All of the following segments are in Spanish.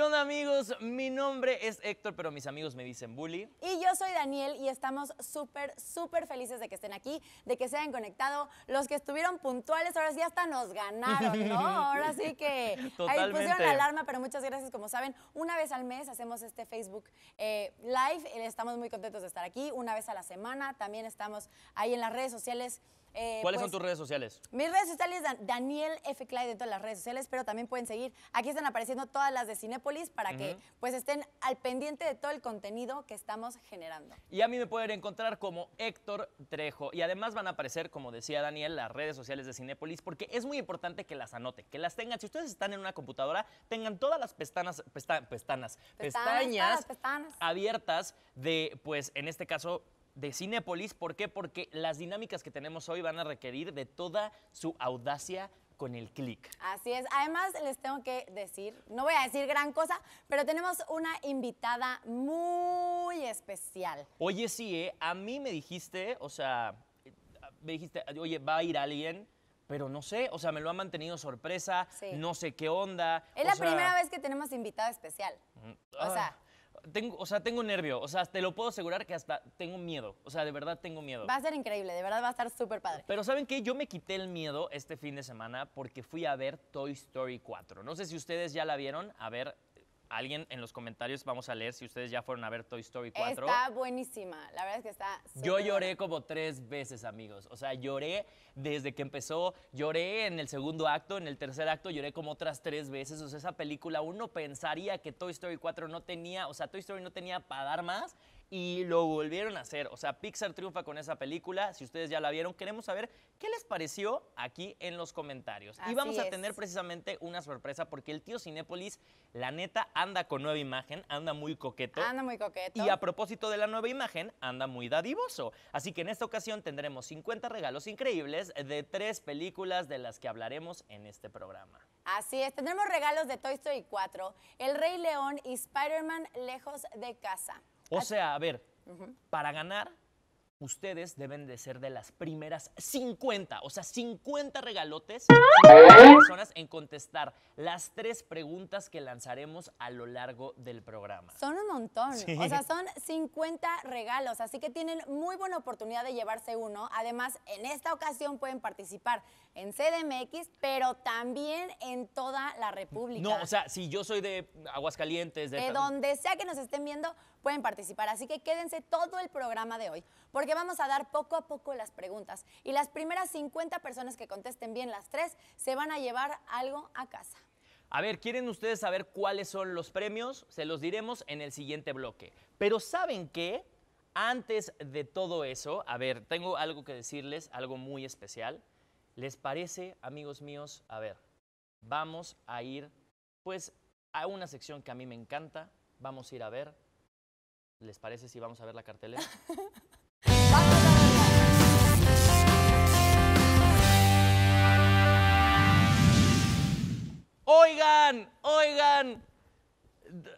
¡Hola amigos? Mi nombre es Héctor, pero mis amigos me dicen Bully. Y yo soy Daniel y estamos súper, súper felices de que estén aquí, de que se hayan conectado. Los que estuvieron puntuales, ahora sí hasta nos ganaron, ¿no? Ahora sí que ahí pusieron alarma, pero muchas gracias. Como saben, una vez al mes hacemos este Facebook eh, Live. Estamos muy contentos de estar aquí. Una vez a la semana también estamos ahí en las redes sociales eh, ¿Cuáles son pues, tus redes sociales? Mis redes sociales, Daniel F. Clyde todas las redes sociales, pero también pueden seguir. Aquí están apareciendo todas las de Cinépolis para que pues estén al pendiente de todo el contenido que estamos generando. Y a mí me pueden encontrar como Héctor Trejo. Y además van a aparecer, como decía Daniel, las redes sociales de Cinépolis, porque es muy importante que las anote, que las tengan. Si ustedes están en una computadora, tengan todas las pestanas, pestañas, pestañas abiertas de, pues, en este caso, de Cinepolis, ¿Por qué? Porque las dinámicas que tenemos hoy van a requerir de toda su audacia con el clic. Así es. Además, les tengo que decir, no voy a decir gran cosa, pero tenemos una invitada muy especial. Oye, sí, ¿eh? a mí me dijiste, o sea, me dijiste, oye, va a ir alguien pero no sé, o sea, me lo han mantenido sorpresa, no sé qué onda. Es la primera vez que tenemos invitada especial. Mm, o sea, ah tengo, o sea, tengo nervio. O sea, te lo puedo asegurar que hasta tengo miedo. O sea, de verdad tengo miedo. Va a ser increíble, de verdad va a estar súper padre. Pero ¿saben qué? Yo me quité el miedo este fin de semana porque fui a ver Toy Story 4. No sé si ustedes ya la vieron. A ver, Alguien en los comentarios vamos a leer si ustedes ya fueron a ver Toy Story 4. Está buenísima, la verdad es que está. Yo lloré como tres veces, amigos. O sea, lloré desde que empezó, lloré en el segundo acto, en el tercer acto lloré como otras tres veces. O sea, esa película, uno pensaría que Toy Story 4 no tenía, o sea, Toy Story no tenía para dar más y lo volvieron a hacer. O sea, Pixar triunfa con esa película. Si ustedes ya la vieron, queremos saber qué les pareció aquí en los comentarios. y vamos a tener precisamente una sorpresa porque el tío Cinépolis, la neta, anda con nueva imagen, anda muy coqueto. Anda muy coqueto. Y a propósito de la nueva imagen, anda muy dadivoso. Así que en esta ocasión tendremos 50 regalos increíbles de tres películas de las que hablaremos en este programa. Así es, tendremos regalos de Toy Story 4, El Rey León y Spider-Man Lejos de Casa. O sea, a ver, para ganar, ustedes deben de ser de las primeras 50, o sea, 50 regalotes ¿Eh? personas en contestar las tres preguntas que lanzaremos a lo largo del programa. Son un montón, o sea, son 50 regalos, así que tienen muy buena oportunidad de llevarse uno. Además, en esta ocasión pueden participar en CDMX, pero también en toda la República. No, o sea, si yo soy de Aguascalientes, de... de donde sea que nos estén viendo, pueden participar. Así que quédense todo el programa de hoy, porque vamos a dar poco a poco las preguntas. Y las primeras 50 personas que contesten bien las tres se van a llevar algo a casa. A ver, ¿quieren ustedes saber cuáles son los premios? Se los diremos en el siguiente bloque. Pero ¿saben qué? Antes de todo eso, a ver, tengo algo que decirles, algo muy especial. ¿Les parece, amigos míos? A ver, vamos a ir pues a una sección que a mí me encanta. Vamos a ir a ver ¿Les parece si vamos a ver la cartelera? oigan, oigan,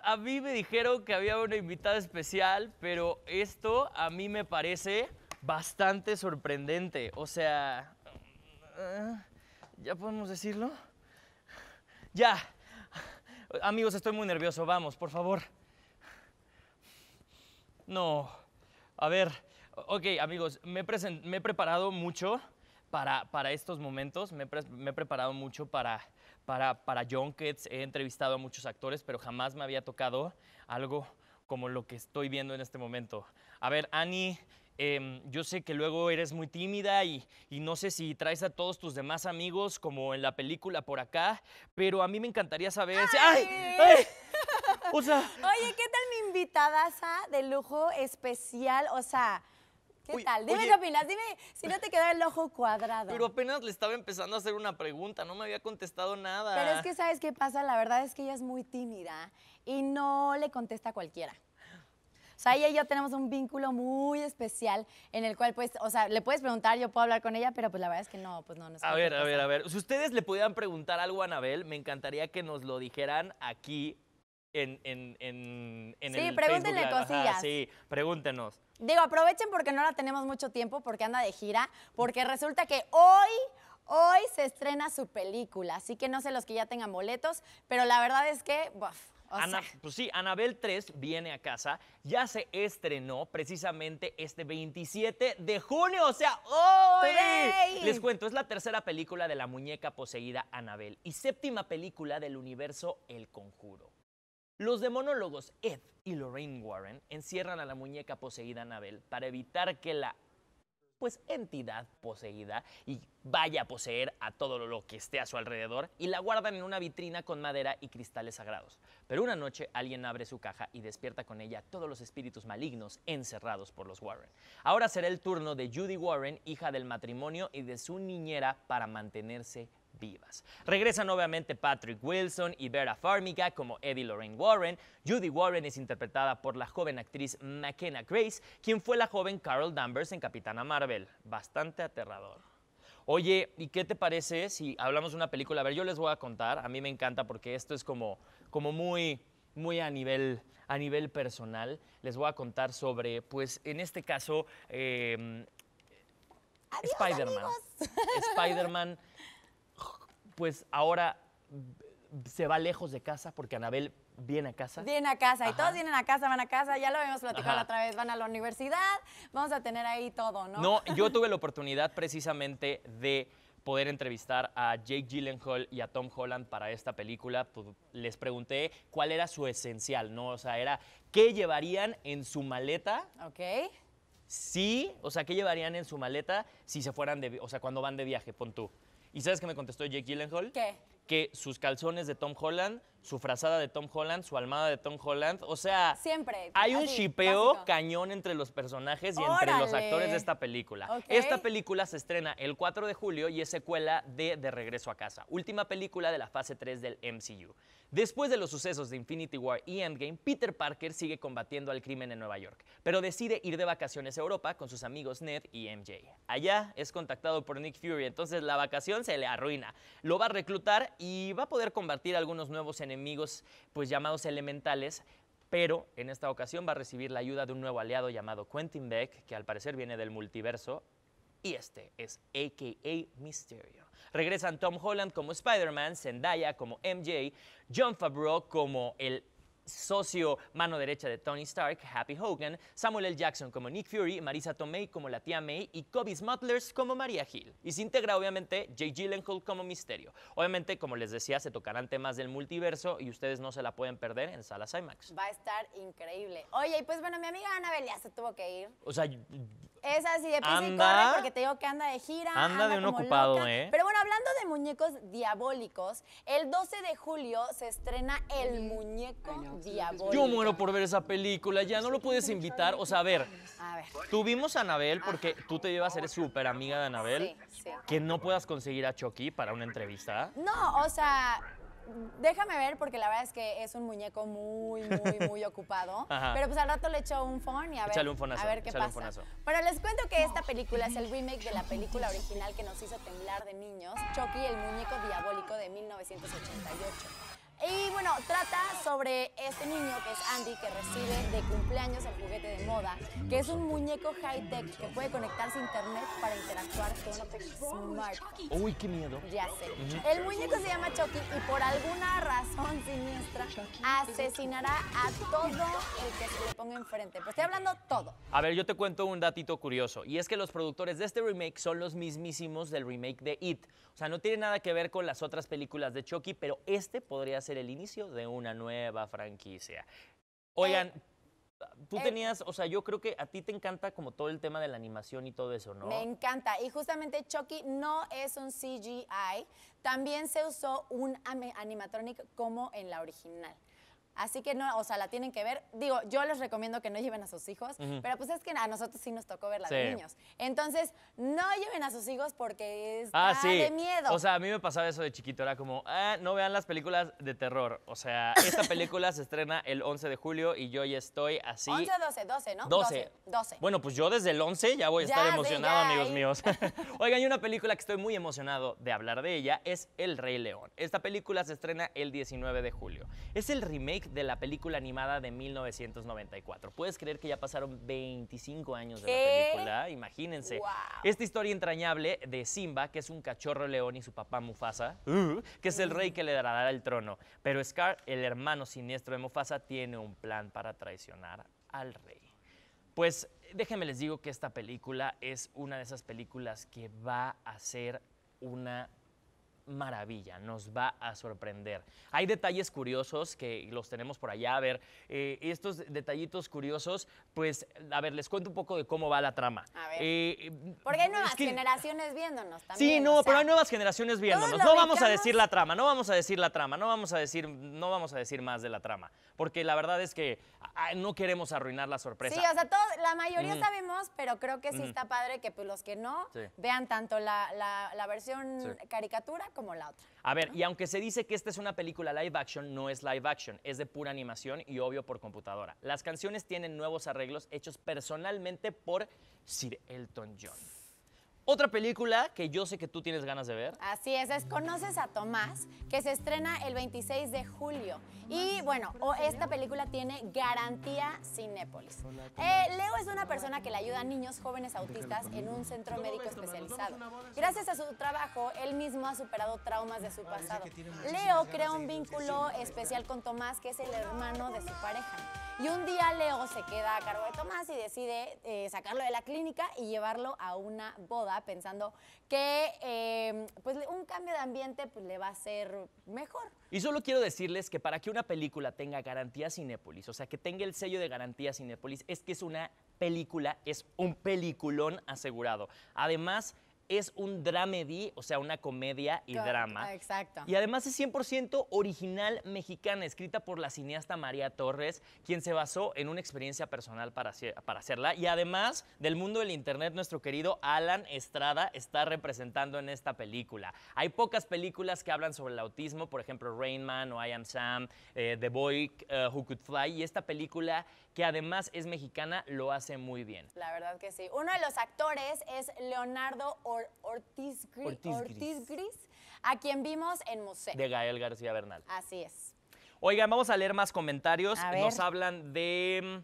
a mí me dijeron que había una invitada especial, pero esto a mí me parece bastante sorprendente. O sea, eh, ¿ya podemos decirlo? Ya. Amigos, estoy muy nervioso, vamos, por favor. No. A ver, ok, amigos, me, he preparado mucho para, para estos momentos, me, he preparado mucho para, para, para junkets, he entrevistado a muchos actores, pero jamás me había tocado algo como lo que estoy viendo en este momento. A ver, Ani, em, yo sé que luego eres muy tímida y, no sé si traes a todos tus demás amigos como en la película por acá, pero a mí me encantaría saber... Si... ¡Ay! ¡Ay! O sea. Oye, ¿qué tal mi invitadaza de lujo especial? O sea. ¿Qué tal? Dime qué dime si no te quedó el ojo cuadrado. Pero apenas le estaba empezando a hacer una pregunta, no me había contestado nada. Pero es que sabes qué pasa, la verdad es que ella es muy tímida y no le contesta a cualquiera. O sea, ella y yo tenemos un vínculo muy especial en el cual, pues, o sea, le puedes preguntar, yo puedo hablar con ella, pero pues la verdad es que no, pues no, no. A ver, a ver, a ver. Si ustedes le pudieran preguntar algo a Anabel, me encantaría que nos lo dijeran aquí en, en, en, sí, pregúntenle cosillas. sí, pregúntenos. Digo, aprovechen porque no la tenemos mucho tiempo, porque anda de gira, porque resulta que hoy... Hoy se estrena su película, así que no sé los que ya tengan boletos, pero la verdad es que, buf, o sea. Pues sí, Anabel 3 viene a casa. Ya se estrenó precisamente este 27 de junio, o sea, hoy. Les cuento, es la tercera película de la muñeca poseída Anabel y séptima película del universo El Conjuro. Los demonólogos Ed y Lorraine Warren encierran a la muñeca poseída Anabel para evitar que la pues entidad poseída y vaya a poseer a todo lo que esté a su alrededor y la guardan en una vitrina con madera y cristales sagrados. Pero una noche alguien abre su caja y despierta con ella todos los espíritus malignos encerrados por los Warren. Ahora será el turno de Judy Warren, hija del matrimonio y de su niñera para mantenerse vivas. Regresan obviamente Patrick Wilson y Vera Farmiga como Eddie Lorraine Warren. Judy Warren es interpretada por la joven actriz McKenna Grace, quien fue la joven Carol Danvers en Capitana Marvel. Bastante aterrador. Oye, ¿y qué te parece si hablamos de una película? A ver, yo les voy a contar, a mí me encanta porque esto es como, como muy, muy a nivel, a nivel personal. Les voy a contar sobre, pues en este caso, eh, Spider-Man. Spider-Man pues ahora mm, se va lejos de casa porque Anabel viene a casa. Viene a casa y todos vienen a casa, van a casa, ya lo habíamos platicado otra vez, van a la universidad, vamos a tener ahí todo, ¿no? No, yo tuve la oportunidad precisamente de poder entrevistar a Jake Gyllenhaal y a Tom Holland para esta película, pues, les pregunté cuál era su esencial, ¿no? O sea, era qué llevarían en su maleta. Ok. Sí, o sea, ¿qué llevarían en su maleta si se fueran de, o sea, cuando van de viaje, pon tú? ¿Y sabes qué me contestó Jake Gyllenhaal? ¿Qué? Que sus calzones de Tom Holland su frazada de Tom Holland, su almada de Tom Holland. O sea, siempre. Hay un shipeo cañón entre los personajes y entre los actores de esta película. Esta película se estrena el 4 de julio y es secuela de De Regreso a Casa, última película de la fase 3 del MCU. Después de los sucesos de Infinity War y Endgame, Peter Parker sigue combatiendo al crimen en Nueva York, pero decide ir de vacaciones a Europa con sus amigos Ned y MJ. Allá es contactado por Nick Fury, entonces la vacación se le arruina. Lo va a reclutar y va a poder combatir algunos nuevos enemigos enemigos pues llamados elementales, pero en esta ocasión va a recibir la ayuda de un nuevo aliado llamado Quentin Beck, que al parecer viene del multiverso, y este es AKA Mysterio. Regresan Tom Holland como Spider-Man, Zendaya como MJ, John Favreau como el socio mano derecha de Tony Stark, Happy Hogan, Samuel L. Jackson como Nick Fury, Marisa Tomei como la tía May y Kobe Smutlers como Maria Hill. Y se integra obviamente Jay Gyllenhaal como Misterio. Obviamente, como les decía, se tocarán temas del multiverso y ustedes no se la pueden perder en salas IMAX. Va a estar increíble. Oye, y pues bueno, mi amiga Ana ya se tuvo que ir. O sea, es así, de prisa porque te digo que anda de gira. Anda, de un ocupado, ¿eh? Pero bueno, hablando de muñecos diabólicos, el 12 de julio se estrena El Muñeco Diabólico. Yo muero por ver esa película, ya no lo puedes invitar. O sea, a ver, a tuvimos a Anabel porque tú te llevas a ser súper amiga de Anabel. Sí, sí. Que no puedas conseguir a Chucky para una entrevista. No, o sea, déjame ver, porque la verdad es que es un muñeco muy, muy, muy ocupado. Pero pues al rato le echo un phone y a ver, a ver qué pasa. Pero les cuento que esta película es el remake de la película original que nos hizo temblar de niños, Chucky, el muñeco diabólico de 1988. Y bueno, trata sobre este niño que es Andy, que recibe de cumpleaños el juguete de moda, que es un muñeco high-tech que puede conectarse a internet para interactuar con Smart. Uy, qué miedo. Ya sé. El muñeco se llama Chucky y por alguna razón siniestra asesinará a todo el que se le ponga enfrente. Pues estoy hablando todo. A ver, yo te cuento un datito curioso. Y es que los productores de este remake son los mismísimos del remake de It. O sea, no tiene nada que ver con las otras películas de Chucky, pero este podría ser el inicio de una nueva franquicia. Oigan, eh, Tú eh. tenías, o sea, yo creo que a ti te encanta como todo el tema de la animación y todo eso, ¿no? Me encanta. Y justamente Chucky no es un CGI. También se usó un animatronic como en la original. Así que no, o sea, la tienen que ver. Digo, yo les recomiendo que no lleven a sus hijos, pero pues es que a nosotros sí nos tocó verla de niños. Entonces, no lleven a sus hijos porque es ah, ah, de miedo. O sea, a mí me pasaba eso de chiquito, era como, ah, no vean las películas de terror. O sea, esta película se estrena el 11 de julio y yo ya estoy así. 11 12, 12, ¿no? 12. 12. Bueno, pues yo desde el 11 ya voy a estar emocionado, amigos míos. Oigan, y una película que estoy muy emocionado de hablar de ella es El Rey León. Esta película se estrena el 19 de julio. Es el remake de la película animada de 1994. ¿Puedes creer que ya pasaron 25 años de la película? Imagínense. Esta historia entrañable de Simba, que es un cachorro león y su papá Mufasa, uh, que es el rey mm. que le dará el trono. Pero Scar, el hermano siniestro de Mufasa, tiene un plan para traicionar al rey. Pues déjenme les digo que esta película es una de esas películas que va a ser una maravilla, nos va a sorprender. Hay detalles curiosos que los tenemos por allá, a ver, eh, estos detallitos curiosos, pues, a ver, les cuento un poco de cómo va la trama. A ver. Eh, porque hay nuevas generaciones viéndonos también. Sí, no, pero hay nuevas generaciones viéndonos. No vamos a decir la trama, no vamos a decir la trama, no vamos a decir, no vamos a decir más de la trama. Porque la verdad es que ah, no queremos arruinar la sorpresa. Sí, o sea, la mayoría mm. sabemos, pero creo que sí mm. está padre que pues, los que no vean tanto la, versión caricatura como a ver, y aunque se dice que esta es una película live action, no es live action, es de pura animación y obvio por computadora. Las canciones tienen nuevos arreglos hechos personalmente por Sir Elton John. Otra película que yo sé que tú tienes ganas de ver. Así es, es Conoces a Tomás, que se estrena el 26 de julio. Y bueno, esta película tiene garantía Cinépolis. Népolis. Eh, Leo es una persona que le ayuda a niños jóvenes autistas en un centro médico especializado. Gracias a su trabajo, él mismo ha superado traumas de su pasado. Leo crea un vínculo especial con Tomás, que es el hermano de su pareja. Y un día Leo se queda a cargo de Tomás y decide eh, sacarlo de la clínica y llevarlo a una boda pensando que em, pues, un cambio de ambiente pues, le va a ser mejor. Y solo quiero decirles que para que una película tenga garantía Cinépolis, o sea, que tenga el sello de garantía Cinépolis, es que es una película, es un peliculón asegurado. Además, es un dramedy, o sea, una comedia y drama. Ah, exacto. Y además es 100% original mexicana, escrita por la cineasta María Torres, quien se basó en una experiencia personal para, para hacerla. Y además del mundo del Internet, nuestro querido Alan Estrada está representando en esta película. Hay pocas películas que hablan sobre el autismo, por ejemplo, Rain Man o I Am Sam, eh, The Boy eh, Who Could Fly, y esta película que además es mexicana, lo hace muy bien. La verdad que sí. Uno de los actores es Leonardo Ortega, Ortiz, Gris, a quien vimos en Museo. De Gael García Bernal. Así es. Oigan, vamos a leer más comentarios. Nos hablan de...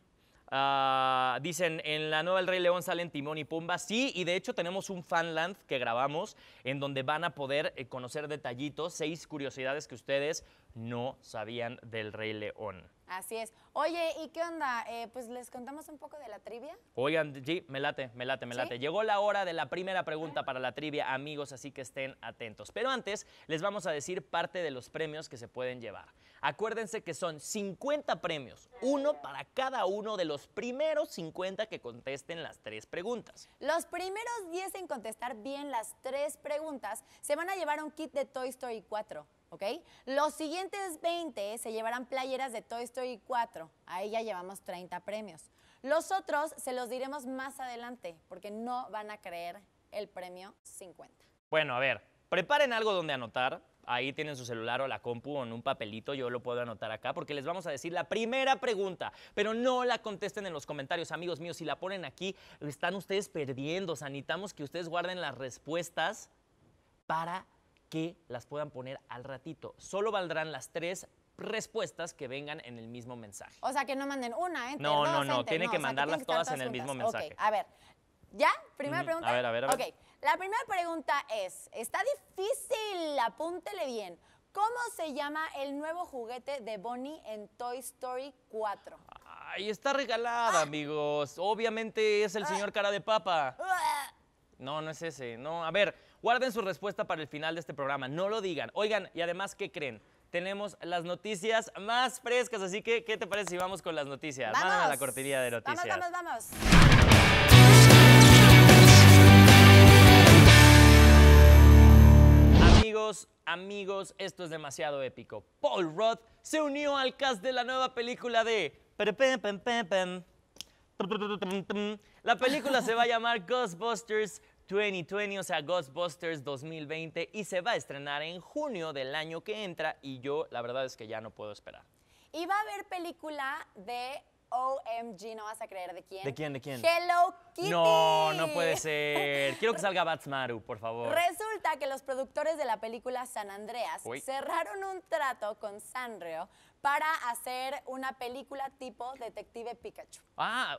Ah, dicen, en la nueva El Rey León salen Timón y Pumba. Sí, y de hecho tenemos un fanland que grabamos en donde van a poder eh, conocer detallitos, seis curiosidades que ustedes no sabían del Rey León. Así es. Oye, ¿y qué onda? Eh, pues les contamos un poco de la trivia. Oigan, sí, me late, me late, me late. Llegó la hora de la primera pregunta para la trivia, amigos, así que estén atentos. Pero antes, les vamos a decir parte de los premios que se pueden llevar. Acuérdense que son 50 premios, uno para cada uno de los primeros 50 que contesten las tres preguntas. Los primeros 10 en contestar bien las tres preguntas se van a llevar un kit de Toy Story 4. Los siguientes 20 se llevarán playeras de Toy Story 4. Ahí ya llevamos 30 premios. Los otros se los diremos más adelante, porque no van a creer el premio 50. Bueno, a ver, preparen algo donde anotar. Ahí tienen su celular o la compu o en un papelito, yo lo puedo anotar acá porque les vamos a decir la primera pregunta, pero no la contesten en los comentarios, amigos míos, si la ponen aquí, están ustedes perdiendo, o que ustedes guarden las respuestas para que las puedan poner al ratito. Solo valdrán las tres respuestas que vengan en el mismo mensaje. O sea, que no manden una, ¿eh? No, no, ¿eh? no, tienen que mandarlas todas, en el mismo mensaje. Okay, a ver, ¿ya? Primera pregunta. A ver, a ver, a ver. Ok, la primera pregunta es, está difícil, apúntele bien. ¿Cómo se llama el nuevo juguete de Bonnie en Toy Story 4? Ay, está regalada, ah. amigos. Obviamente es el ah. señor cara de papa. Ah. No, no es ese. No, a ver, Guarden su respuesta para el final de este programa, no lo digan. Oigan, y además, ¿qué creen? Tenemos las noticias más frescas, así que, ¿qué te parece si vamos con las noticias? ¡Vamos! a la cortería de noticias. Vamos, vamos, vamos. Amigos, amigos, esto es demasiado épico. Paul Roth se unió al cast de la nueva película de... La película se va a llamar Ghostbusters 2020, o sea, Ghostbusters 2020, y se va a estrenar en junio del año que entra y yo la verdad es que ya no puedo esperar. Y va a haber película de OMG, no vas a creer de quién. ¿De quién? ¿De quién? Hello Kitty. No, no puede ser. Quiero que salga Batsmaru, por favor. Resulta que los productores de la película San Andreas cerraron un trato con Sanrio para hacer una película tipo Detective Pikachu. Ah,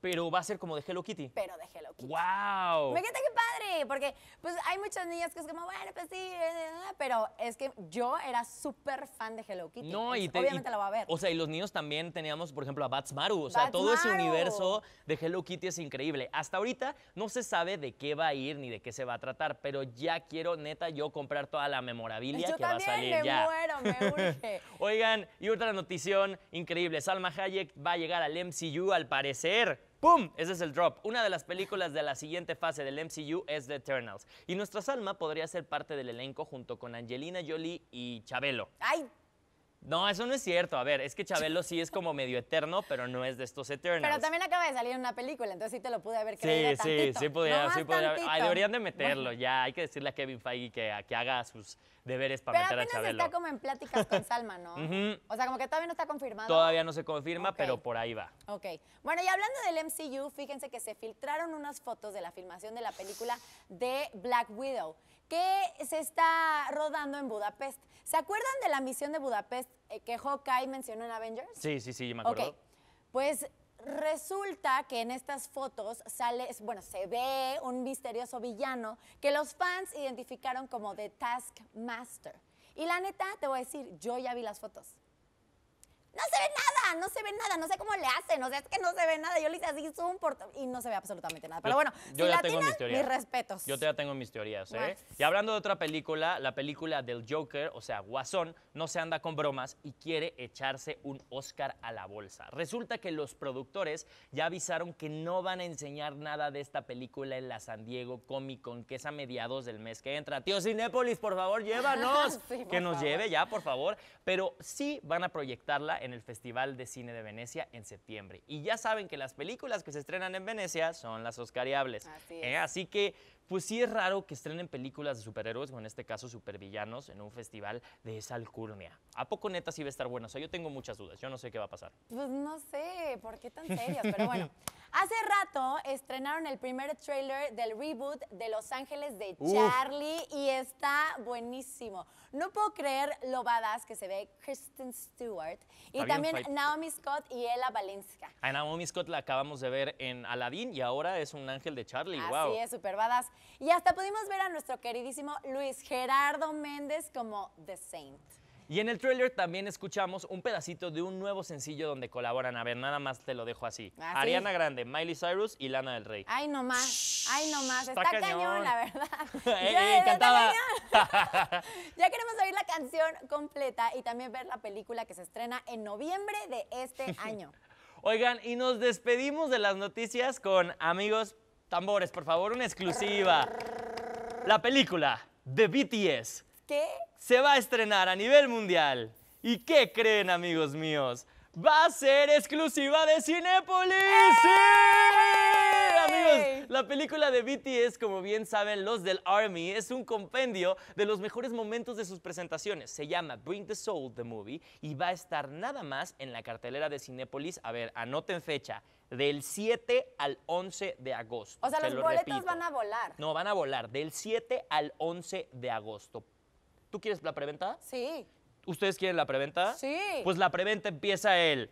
pero va a ser como de Hello Kitty. Pero de Hello Kitty. ¡Wow! Me queda qué padre, porque pues hay muchas niñas que es como, bueno, pues sí, eh, eh, eh", pero es que yo era súper fan de Hello Kitty. No, y te, Obviamente la va a ver. O sea, y los niños también teníamos, por ejemplo, a Bats Maru. O sea, todo ese universo de Hello Kitty es increíble. Hasta ahorita no se sabe de qué va a ir ni de qué se va a tratar, pero ya quiero, neta, yo comprar toda la memorabilia que va a salir me ya. me muero, me urge. Oigan, y otra notición increíble. Salma Hayek va a llegar al MCU, al parecer. ¡Pum! Ese es el drop. Una de las películas de la siguiente fase del MCU es The Eternals. Y nuestra Salma podría ser parte del elenco junto con Angelina Jolie y Chabelo. ¡Ay, no, eso no es cierto. A ver, es que Chabelo sí es como medio eterno, pero no es de estos eternos. Pero también acaba de salir una película, entonces sí te lo pude haber creído Sí, sí, sí podía, sí deberían de meterlo, ya. Hay que decirle a Kevin Feige que, haga sus deberes para meter a Chabelo. Pero está como en pláticas con Salma, ¿no? O sea, como que todavía no está confirmado. Todavía no se confirma, pero por ahí va. Ok. Bueno, y hablando del MCU, fíjense que se filtraron unas fotos de la filmación de la película de Black Widow que se está rodando en Budapest. ¿Se acuerdan de la misión de Budapest eh, que Hawkeye mencionó en Avengers? Sí, sí, sí, me acuerdo. Pues resulta que en estas fotos sale, bueno, se ve un misterioso villano que los fans identificaron como The Taskmaster. Y la neta, te voy a decir, yo ya vi las fotos no se ve nada, no se ve nada, no sé cómo le hacen, o sea, es que no se ve nada. Yo le hice así zoom y no se ve absolutamente nada. Pero bueno, yo ya tengo mis teorías. mis respetos. Yo ya tengo mis teorías, ¿eh? Y hablando de otra película, la película del Joker, o sea, Guasón, no se anda con bromas y quiere echarse un Oscar a la bolsa. Resulta que los productores ya avisaron que no van a enseñar nada de esta película en la San Diego Comic Con, que es a mediados del mes que entra. Tío Sinépolis, por favor, llévanos. que nos lleve ya, por favor. Pero sí van a proyectarla en el Festival de Cine de Venecia en septiembre. Y ya saben que las películas que se estrenan en Venecia son las oscariables. Así, eh, que, pues sí es raro que estrenen películas de superhéroes, como en este caso supervillanos, en un festival de esa alcurnia. ¿A poco neta sí va a estar bueno? O sea, yo tengo muchas dudas. Yo no sé qué va a pasar. Pues no sé, ¿por qué tan serias? Pero bueno, Hace rato estrenaron el primer trailer del reboot de Los Ángeles de Charlie y está buenísimo. No puedo creer lo badass que se ve Kristen Stewart y también Naomi Scott y Ella Balinska. A Naomi Scott la acabamos de ver en Aladdin y ahora es un ángel de Charlie. Así es, super badass. Y hasta pudimos ver a nuestro queridísimo Luis Gerardo Méndez como The Saint. Y en el trailer también escuchamos un pedacito de un nuevo sencillo donde colaboran. A ver, nada más te lo dejo así. Ah, Ariana Grande, Miley Cyrus y Lana del Rey. Ay, no más. Ay, no más. Está, cañón. la verdad. ¡Ey, ya, eh, eh, ya queremos oír la canción completa y también ver la película que se estrena en noviembre de este año. Oigan, y nos despedimos de las noticias con amigos tambores, por favor, una exclusiva. La película de BTS. ¿Qué? se va a estrenar a nivel mundial. ¿Y qué creen, amigos míos? Va a ser exclusiva de Cinépolis. ¡Sí! Amigos, la película de BTS, como bien saben los del Army, es un compendio de los mejores momentos de sus presentaciones. Se llama Bring the Soul, the movie, y va a estar nada más en la cartelera de Cinépolis. A ver, anoten fecha del 7 al 11 de agosto. O sea, los boletos van a volar. No, van a volar del 7 al 11 de agosto. ¿Tú quieres la preventa? Sí. ¿Ustedes quieren la preventa? Sí. Pues la preventa empieza el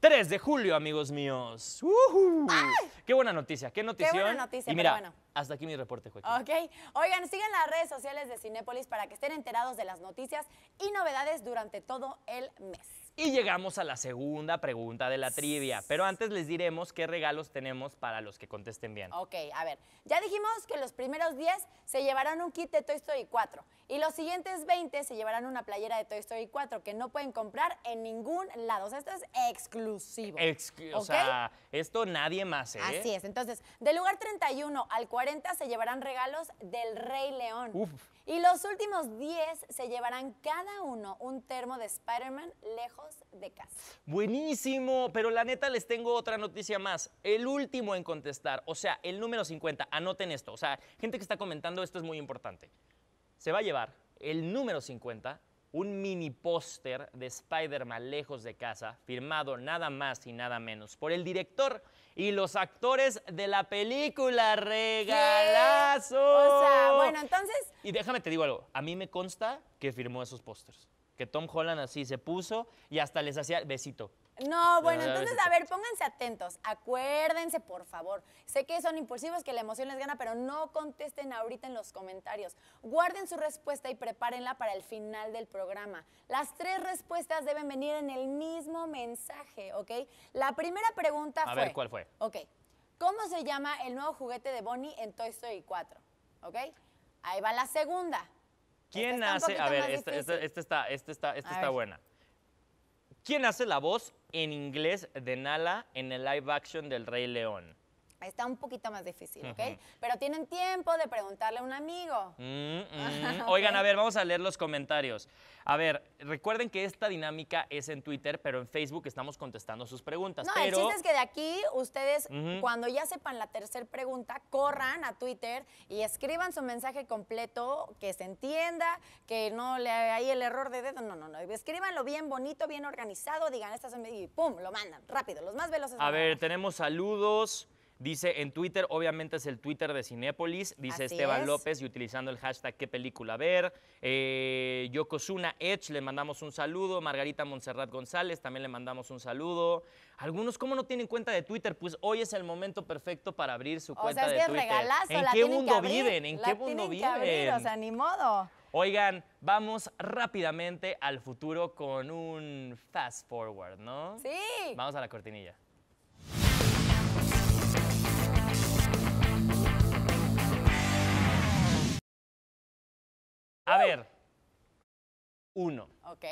3 de julio, amigos míos. Uh ¡Qué buena noticia! ¡Qué notición. Qué buena noticia, mira, Hasta aquí mi reporte, Joaquín. Ok. Oigan, sigan las redes sociales de Cinépolis para que estén enterados de las noticias y novedades durante todo el mes. Y llegamos a la segunda pregunta de la trivia, pero antes les diremos qué regalos tenemos para los que contesten bien. Ok, a ver, ya dijimos que los primeros 10 se llevarán un kit de Toy Story 4 y los siguientes 20 se llevarán una playera de Toy Story 4 que no pueden comprar en ningún lado. O sea, esto es exclusivo. O sea, esto nadie más, ¿eh? Así es. Entonces, del lugar 31 al 40 se llevarán regalos del Rey León. Y los últimos 10 se llevarán cada uno un termo de Spider-Man lejos de casa. Buenísimo, pero la neta les tengo otra noticia más. El último en contestar, o sea, el número 50, anoten esto, o sea, gente que está comentando esto es muy importante. Se va a llevar el número 50 un mini póster de Spider-Man lejos de casa, firmado nada más y nada menos por el director y los actores de la película Regalazo. O sea, bueno, entonces... Y déjame te digo algo, a mí me consta que firmó esos pósters que Tom Holland así se puso y hasta les hacía besito. No, bueno, entonces, a ver, pónganse atentos. Acuérdense, por favor. Sé que son impulsivos, que la emoción les gana, pero no contesten ahorita en los comentarios. Guarden su respuesta y prepárenla para el final del programa. Las tres respuestas deben venir en el mismo mensaje, ¿ok? La primera pregunta fue... A ver, ¿cuál fue? Ok. ¿Cómo se llama el nuevo juguete de Bonnie en Toy Story 4? ¿Ok? Ahí va la segunda. ¿Quién hace? A ver, esta, está, esta está, esta está buena. ¿Quién hace la voz en inglés de Nala en el live action del Rey León? Está un poquito más difícil, ¿ok? Pero tienen tiempo de preguntarle a un amigo. Oigan, a ver, vamos a leer los comentarios. A ver, recuerden que esta dinámica es en Twitter, pero en Facebook estamos contestando sus preguntas. No, el chiste es que de aquí ustedes, cuando ya sepan la tercera pregunta, corran a Twitter y escriban su mensaje completo, que se entienda, que no le hay el error de dedo. No, no, no. Escríbanlo bien bonito, bien organizado, digan estas son... y pum, lo mandan rápido, los más veloces. A ver, tenemos saludos. Dice en Twitter, obviamente es el Twitter de Cinépolis, dice Esteban López y utilizando el hashtag qué película ver. Eh, Yokozuna Edge, le mandamos un saludo. Margarita Montserrat González, también le mandamos un saludo. Algunos, ¿cómo no tienen cuenta de Twitter? Pues hoy es el momento perfecto para abrir su cuenta de Twitter. ¿En qué mundo viven? ¿En qué mundo viven? o sea, ni modo. Oigan, vamos rápidamente al futuro con un fast forward, ¿no? Sí. Vamos a la cortinilla. A uh. ver. Uno. Ok.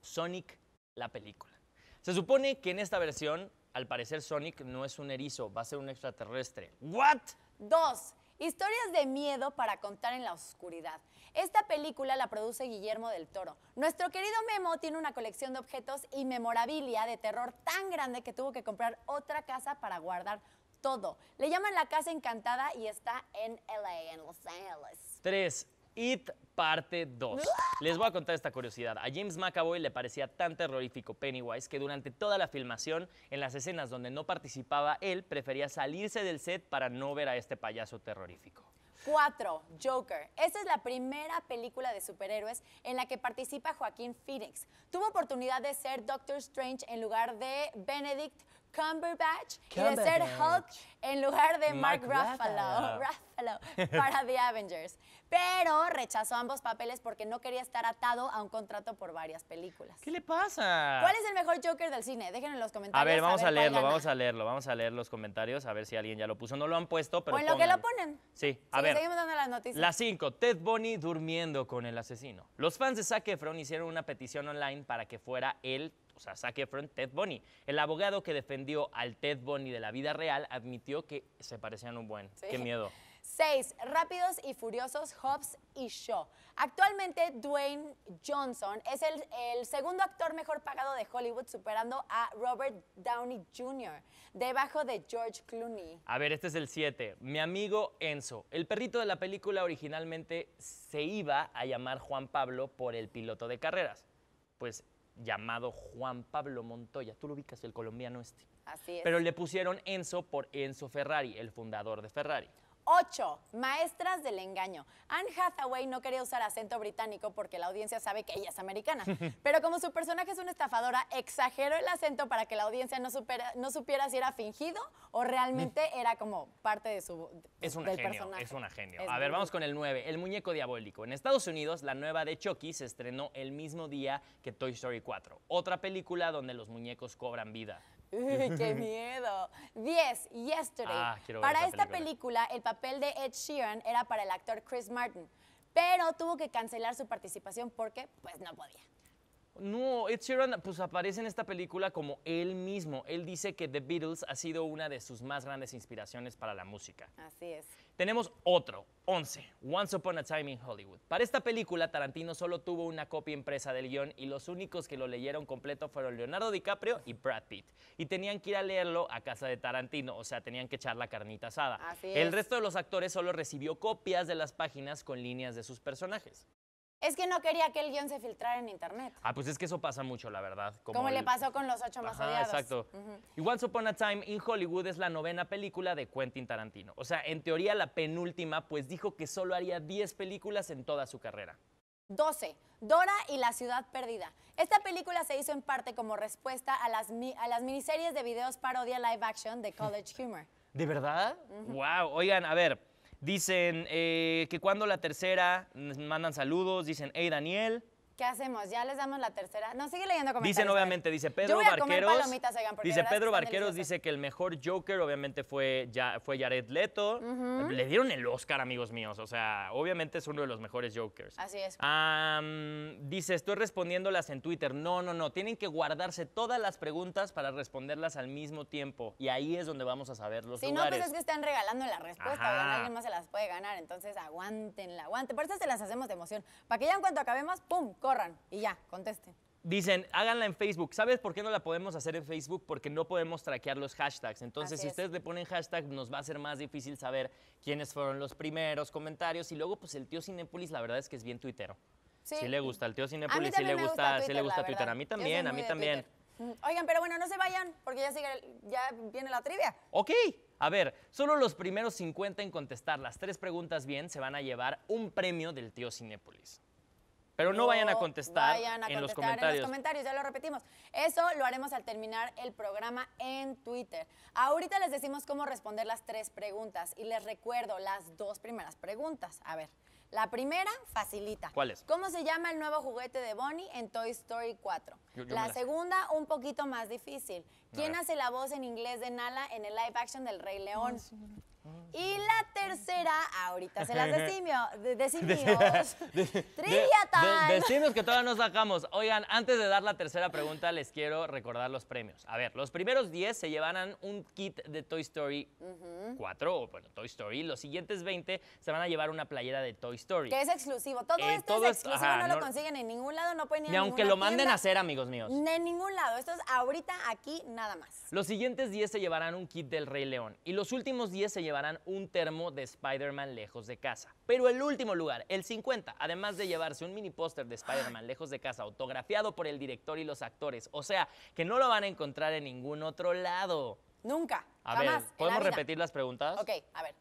Sonic, la película. Se supone que en esta versión, al parecer, Sonic no es un erizo, va a ser un extraterrestre. ¿What? Dos. Historias de miedo para contar en la oscuridad. Esta película la produce Guillermo del Toro. Nuestro querido Memo tiene una colección de objetos y memorabilia de terror tan grande que tuvo que comprar otra casa para guardar todo. Le llaman la casa encantada y está en LA, en Los Ángeles. Tres, It parte 2. Les voy a contar esta curiosidad. A James McAvoy le parecía tan terrorífico Pennywise que durante toda la filmación, en las escenas donde no participaba él, prefería salirse del set para no ver a este payaso terrorífico. 4. Joker. Esta es la primera película de superhéroes en la que participa Joaquín Phoenix. Tuvo oportunidad de ser Doctor Strange en lugar de Benedict Cumberbatch, y de ser Hulk en lugar de Mark, Ruffalo, Ruffalo, para The Avengers. Pero rechazó ambos papeles porque no quería estar atado a un contrato por varias películas. ¿Qué le pasa? ¿Cuál es el mejor Joker del cine? Déjenlo en los comentarios. A ver, vamos a, leerlo, vamos a leerlo, vamos a leer los comentarios a ver si alguien ya lo puso. No lo han puesto, pero. O lo que lo ponen. Sí, a ver. Seguimos dando las noticias. La 5. Ted Bunny durmiendo con el asesino. Los fans de Zac Efron hicieron una petición online para que fuera él o sea, Zac Efron, Ted Bunny. El abogado que defendió al Ted Bunny de la vida real admitió que se parecían un buen. Qué miedo. Seis, Rápidos y Furiosos, Hobbs y Shaw. Actualmente Dwayne Johnson es el, el, segundo actor mejor pagado de Hollywood, superando a Robert Downey Jr., debajo de George Clooney. A ver, este es el siete. Mi amigo Enzo. El perrito de la película originalmente se iba a llamar Juan Pablo por el piloto de carreras. Pues llamado Juan Pablo Montoya. Tú lo ubicas, el colombiano este. Así es. Pero le pusieron Enzo por Enzo Ferrari, el fundador de Ferrari. 8. Maestras del engaño. Anne Hathaway no quería usar acento británico porque la audiencia sabe que ella es americana. Pero como su personaje es una estafadora, exageró el acento para que la audiencia no, no supiera si era fingido o realmente mm. era como parte de su es un genio, personaje. Es una genio. A ver, vamos con el 9. El muñeco diabólico. En Estados Unidos, la nueva de Chucky se estrenó el mismo día que Toy Story 4. Otra película donde los muñecos cobran vida. ¡Qué miedo! 10. Yesterday. Ah, para esta película. película, el papel de Ed Sheeran era para el actor Chris Martin, pero tuvo que cancelar su participación porque pues no podía. No, Ed Sheeran pues aparece en esta película como él mismo. Él dice que The Beatles ha sido una de sus más grandes inspiraciones para la música. Así es. Tenemos otro, 11, Once Upon a Time in Hollywood. Para esta película, Tarantino solo tuvo una copia impresa del guion y los únicos que lo leyeron completo fueron Leonardo DiCaprio y Brad Pitt. Y tenían que ir a leerlo a casa de Tarantino, o sea, tenían que echar la carnita asada. El resto de los actores solo recibió copias de las páginas con líneas de sus personajes. Es que no quería que el guión se filtrara en internet. Ah, pues es que eso pasa mucho, la verdad. Como, le pasó con los ocho más Ajá, Exacto. Y Once Upon a Time in Hollywood es la novena película de Quentin Tarantino. O sea, en teoría la penúltima, pues dijo que solo haría 10 películas en toda su carrera. 12. Dora y la ciudad perdida. Esta película se hizo en parte como respuesta a las, a las miniseries de videos parodia live action de College Humor. ¿De verdad? Wow. Oigan, a ver. Dicen eh, que cuando la tercera mm, mandan saludos, dicen, hey Daniel, ¿Qué hacemos? ¿Ya les damos la tercera? No, sigue leyendo comentarios. Dicen, obviamente, dice Pedro Barqueros. dice Pedro Barqueros, dice que el mejor Joker, obviamente, fue, fue Jared Leto. Le dieron el Oscar, amigos míos. O sea, obviamente es uno de los mejores Jokers. Así es. dice, estoy respondiéndolas en Twitter. No, no, no. Tienen que guardarse todas las preguntas para responderlas al mismo tiempo. Y ahí es donde vamos a saber los si lugares. Si no, pues es que están regalando la respuesta. Alguien más se las puede ganar. Entonces, aguántenla, aguanten. Por eso se las hacemos de emoción. Para que ya en cuanto acabemos, ¡pum! corran y ya, contesten. Dicen, háganla en Facebook. ¿Sabes por qué no la podemos hacer en Facebook? Porque no podemos traquear los hashtags. Entonces, si ustedes le ponen hashtag, nos va a ser más difícil saber quiénes fueron los primeros comentarios. Y luego, pues el tío Sinépolis, la verdad es que es bien tuitero. Sí, sí le gusta, el tío Sinépolis sí le gusta, Twitter, le gusta Twitter. A mí también, a mí también. Mm, oigan, pero bueno, no se vayan, porque ya, ya viene la trivia. Ok. A ver, solo los primeros 50 en contestar las tres preguntas bien se van a llevar un premio del tío Sinépolis. Pero no, vayan a contestar, en, los comentarios. en los comentarios. Ya lo repetimos. Eso lo haremos al terminar el programa en Twitter. Ahorita les decimos cómo responder las tres preguntas y les recuerdo las dos primeras preguntas. A ver, la primera facilita. ¿Cuál es? ¿Cómo se llama el nuevo juguete de Bonnie en Toy Story 4? la, segunda, un poquito más difícil. ¿Quién hace la voz en inglés de Nala en el live action del Rey León? Y la tercera, ahorita se las decimio, trivia trivia decimos que todavía no sacamos. Oigan, antes de dar la tercera pregunta, les quiero recordar los premios. A ver, los primeros 10 se llevarán un kit de Toy Story 4, o bueno, Toy Story. Los siguientes 20 se van a llevar una playera de Toy Story. Que es exclusivo. Todo eh, esto es exclusivo, no, lo consiguen en ningún lado, no pueden ir Ni aunque lo manden a hacer, amigos míos. En ningún lado. Esto es ahorita, aquí, nada más. Los siguientes 10 se llevarán un kit del Rey León. Y los últimos 10 se llevarán llevarán un termo de Spider-Man lejos de casa. Pero el último lugar, el 50, además de llevarse un mini póster de Spider-Man lejos de casa autografiado por el director y los actores, o sea, que no lo van a encontrar en ningún otro lado. Nunca. A ver, ¿podemos repetir las preguntas? Ok, a ver.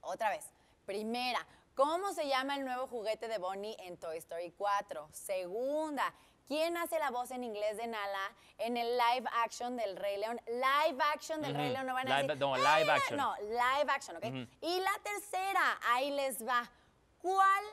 Otra vez. Primera, ¿cómo se llama el nuevo juguete de Bonnie en Toy Story 4? Segunda, ¿Quién hace la voz en inglés de Nala en el live action del Rey León? Live action del Rey León, no van a decir. No, live action. No, live action, ¿ok? Y la tercera, ahí les va. ¿Cuál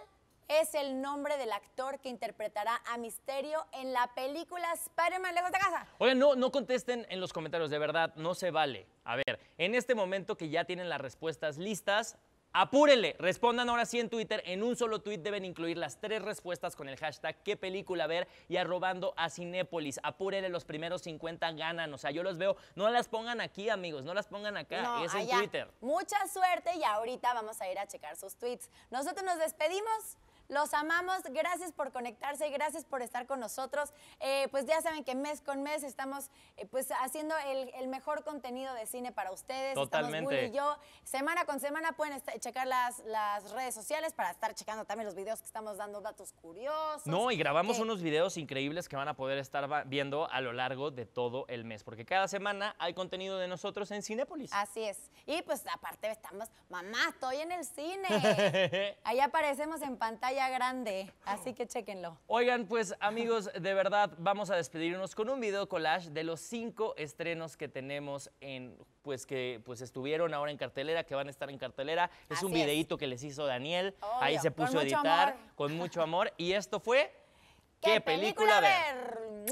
es el nombre del actor que interpretará a Misterio en la película Spider-Man Lejos de Casa. Oigan, no, no contesten en los comentarios, de verdad, no se vale. A ver, en este momento que ya tienen las respuestas listas, Apúrele, respondan ahora sí en Twitter. En un solo tweet deben incluir las tres respuestas con el hashtag qué película ver y arrobando a Cinépolis. Apúrele, los primeros 50 ganan. O sea, yo los veo. No las pongan aquí, amigos, no las pongan acá. No, es en Twitter. Mucha suerte y ahorita vamos a ir a checar sus tweets. Nosotros nos despedimos. Los amamos. Gracias por conectarse. Gracias por estar con nosotros. Eh, pues ya saben que mes con mes estamos eh, pues haciendo el, mejor contenido de cine para ustedes. Totalmente. Estamos y yo. Semana con semana pueden checar las, las redes sociales para estar checando también los videos que estamos dando, datos curiosos. No, y grabamos unos videos increíbles que van a poder estar viendo a lo largo de todo el mes, porque cada semana hay contenido de nosotros en Cinépolis. Así es. Y pues aparte estamos, mamá, estoy en el cine. Ahí aparecemos en pantalla grande, así que chequenlo. Oigan, pues amigos, de verdad vamos a despedirnos con un video collage de los cinco estrenos que tenemos en pues que pues estuvieron ahora en cartelera, que van a estar en cartelera. Es un videito que les hizo Daniel, ahí se puso a editar con mucho amor y esto fue ¿Qué, película, ver? Bye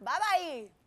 bye.